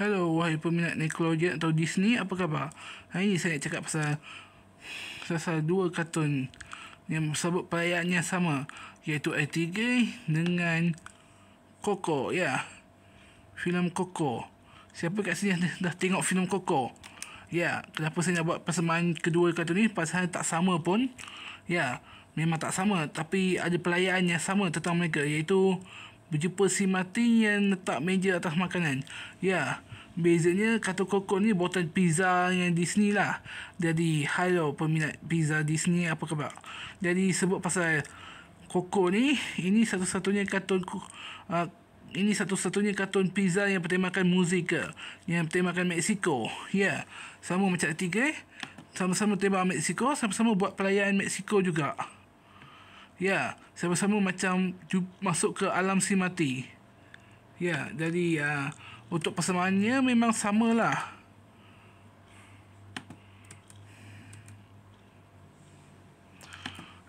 Hello, wahai peminat Nickelodeon atau Disney, apa khabar? Hari ini saya nak cakap pasal pasal dua kartun yang sebut perayaannya sama iaitu ITG dengan Coco, ya. Yeah. Filem Coco. Siapa kat sini dah, dah tengok filem Coco? Ya, yeah. kenapa saya nak buat persamaan kedua kartun ni? Pasal tak sama pun. Ya, yeah. memang tak sama tapi ada perayaan yang sama tentang mereka iaitu berjumpa si mati yang letak meja atas makanan. Ya, yeah. Bezanya kata Coco ni botol pizza yang Disney lah. Jadi hello peminat pizza Disney apa khabar. Jadi sebut pasal Coco ni, ini satu-satunya kartun uh, ini satu-satunya kartun pizza yang bertemakan musikal yang bertemakan Mexico. Ya, yeah. sama macam tiga eh? Sama-sama tema Mexico, sama-sama buat perayaan Mexico juga. Ya, yeah. sama-sama macam masuk ke alam si mati. Ya, yeah. jadi uh, untuk persamaannya memang samalah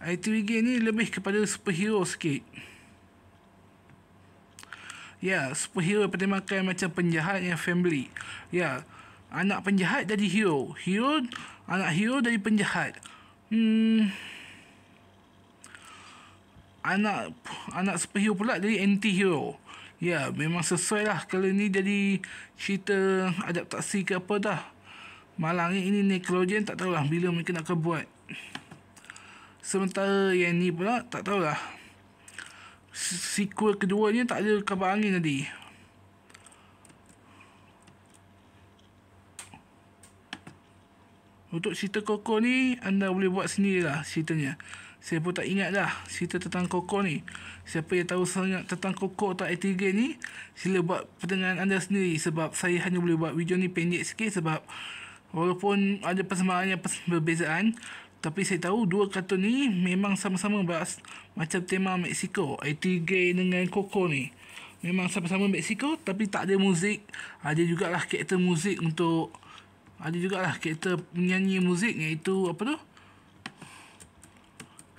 ITVG ni lebih kepada superhero sikit Ya, yeah, superhero pada makan macam penjahat yang family Ya, yeah, anak penjahat jadi hero Hero, anak hero jadi penjahat Hmm Anak anak superhero pula jadi anti-hero Ya, memang sesuai lah kalau ni jadi cerita adaptasi ke apa dah. Malang ini Necrogen tak tahulah bila mereka nak buat. Sementara yang ni pula tak tahulah. Sequel keduanya tak ada kabar angin tadi. Untuk cerita Koko ni anda boleh buat sendirilah lah Ceritanya. Saya pun tak ingat dah cerita tentang koko ni. Siapa yang tahu sangat tentang koko atau Itg ni, sila buat pertengahan anda sendiri sebab saya hanya boleh buat video ni pendek sikit sebab walaupun ada persembahan yang berbezaan, tapi saya tahu dua kartun ni memang sama-sama bahas macam tema Mexico, Itg dengan koko ni. Memang sama-sama Mexico tapi tak ada muzik. Ada jugalah karakter muzik untuk ada jugalah karakter menyanyi muzik iaitu apa tu?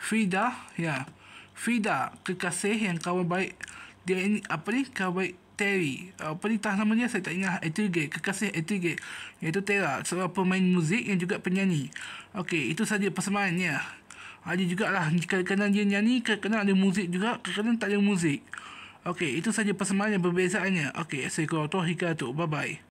Frida, ya. Frida, kekasih yang kawan baik dia ini apa ni? Kawan baik Terry. Apa ni tah nama dia? Saya tak ingat. Etrige, kekasih Etrige. itu Tera, seorang pemain muzik yang juga penyanyi. Okey, itu saja persamaannya. Ada ah, juga lah, jika kadang dia nyanyi, kadang ada muzik juga, kadang tak ada muzik. Okey, itu saja persamaan perbezaannya. berbezaannya. Okey, saya kurang tahu, hikmah tu. Bye-bye.